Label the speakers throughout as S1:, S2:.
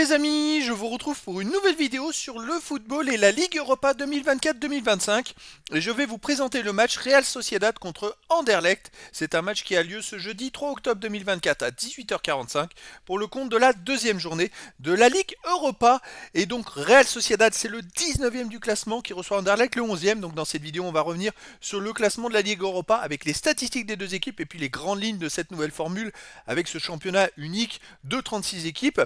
S1: les amis, je vous retrouve pour une nouvelle vidéo sur le football et la Ligue Europa 2024-2025. et Je vais vous présenter le match Real Sociedad contre Anderlecht. C'est un match qui a lieu ce jeudi 3 octobre 2024 à 18h45 pour le compte de la deuxième journée de la Ligue Europa. Et donc Real Sociedad, c'est le 19e du classement qui reçoit Anderlecht, le 11e. Donc dans cette vidéo, on va revenir sur le classement de la Ligue Europa avec les statistiques des deux équipes et puis les grandes lignes de cette nouvelle formule avec ce championnat unique de 36 équipes.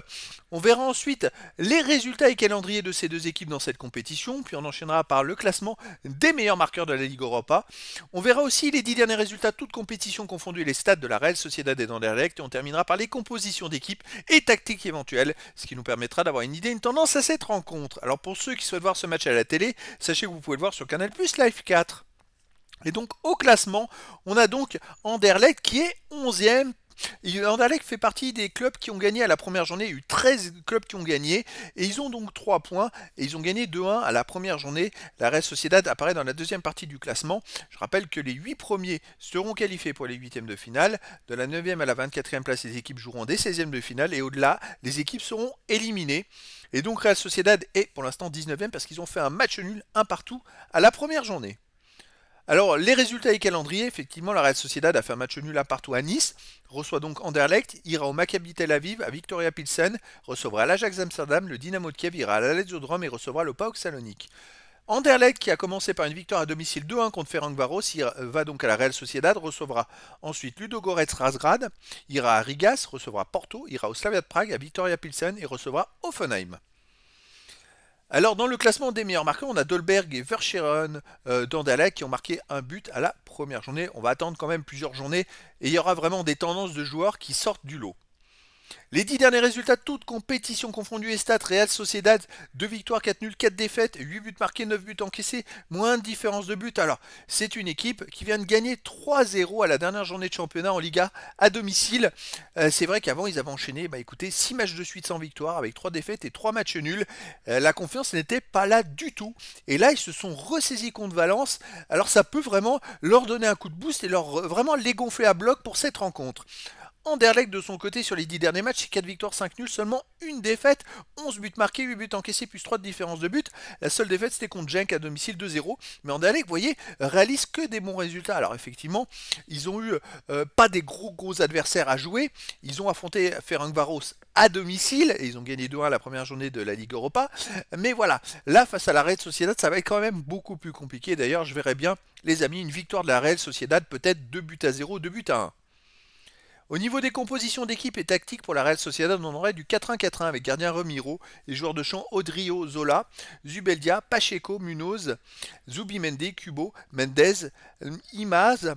S1: On verra ensuite les résultats et calendriers de ces deux équipes dans cette compétition, puis on enchaînera par le classement des meilleurs marqueurs de la Ligue Europa. On verra aussi les dix derniers résultats, toutes compétitions confondues, les stats de la Real Sociedad et d'Anderlecht, et on terminera par les compositions d'équipes et tactiques éventuelles, ce qui nous permettra d'avoir une idée, une tendance à cette rencontre. Alors pour ceux qui souhaitent voir ce match à la télé, sachez que vous pouvez le voir sur Canal Plus Live 4. Et donc au classement, on a donc Anderlecht qui est 11e, euh, Anderlecht fait partie des clubs qui ont gagné à la première journée. Il y a eu 13 clubs qui ont gagné. Et ils ont donc 3 points. Et ils ont gagné 2-1 à la première journée. La Real Sociedad apparaît dans la deuxième partie du classement. Je rappelle que les 8 premiers seront qualifiés pour les 8 de finale. De la 9e à la 24e place, les équipes joueront des 16e de finale. Et au-delà, les équipes seront éliminées. Et donc Real Sociedad est pour l'instant 19e parce qu'ils ont fait un match nul, un partout, à la première journée. Alors, les résultats et calendriers, effectivement, la Real Sociedad a fait un match nul à partout à Nice, reçoit donc Anderlecht, ira au Maccabi Tel Aviv, à Victoria Pilsen, recevra à l'Ajax Amsterdam, le Dynamo de Kiev ira à l'Alezodrome et recevra le PAOK Salonique. Anderlecht, qui a commencé par une victoire à domicile 2-1 contre Varos, va donc à la Real Sociedad, recevra ensuite Ludogorets Razgrad, ira à Rigas, recevra Porto, ira au Slavia de Prague, à Victoria Pilsen et recevra Offenheim. Alors dans le classement des meilleurs marqueurs, on a Dolberg et Verscheron euh, qui ont marqué un but à la première journée. On va attendre quand même plusieurs journées et il y aura vraiment des tendances de joueurs qui sortent du lot. Les 10 derniers résultats, toutes compétitions confondues et Real Sociedad, 2 victoires, 4 nuls, 4 défaites, 8 buts marqués, 9 buts encaissés, moins de différence de buts. Alors, c'est une équipe qui vient de gagner 3-0 à la dernière journée de championnat en Liga à domicile. Euh, c'est vrai qu'avant, ils avaient enchaîné, bah écoutez, 6 matchs de suite sans victoire, avec 3 défaites et 3 matchs nuls. Euh, la confiance n'était pas là du tout. Et là, ils se sont ressaisis contre Valence. Alors, ça peut vraiment leur donner un coup de boost et leur vraiment les gonfler à bloc pour cette rencontre. Anderlecht de son côté sur les 10 derniers matchs, 4 victoires, 5 nuls, seulement une défaite, 11 buts marqués, 8 buts encaissés, plus 3 de différence de but. La seule défaite c'était contre Genk à domicile 2-0. Mais Anderlecht, vous voyez, réalise que des bons résultats. Alors effectivement, ils ont eu euh, pas des gros gros adversaires à jouer. Ils ont affronté Varos à domicile et ils ont gagné 2-1 la première journée de la Ligue Europa. Mais voilà, là face à la Real Sociedad, ça va être quand même beaucoup plus compliqué. D'ailleurs, je verrai bien, les amis, une victoire de la Real Sociedad, peut-être 2 buts à 0, 2 buts à 1. Au niveau des compositions d'équipe et tactiques pour la Real Sociedad, on aurait du 4-1-4-1 avec gardien Remiro et joueurs de champ Odrio, Zola, Zubeldia, Pacheco, Munoz, Zubimendi, Kubo, Mendez, Imaz,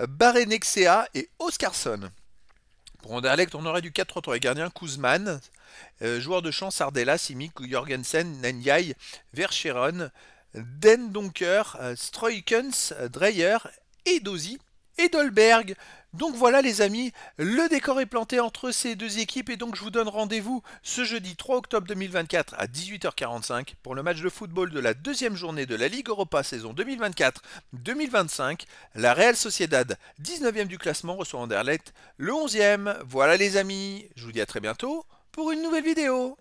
S1: Barenexea et Oscarson. Pour Anderlecht, on aurait du 4-3-3 avec gardien Kuzman, euh, joueurs de champ Sardella, Simic, Jorgensen, Nanyai, Vercheron, Den Donker, euh, Stroikens, Dreyer, Edozi et Dolberg, donc voilà les amis, le décor est planté entre ces deux équipes et donc je vous donne rendez-vous ce jeudi 3 octobre 2024 à 18h45 pour le match de football de la deuxième journée de la Ligue Europa saison 2024-2025. La Real Sociedad, 19e du classement, reçoit Anderlecht, le 11e. Voilà les amis, je vous dis à très bientôt pour une nouvelle vidéo.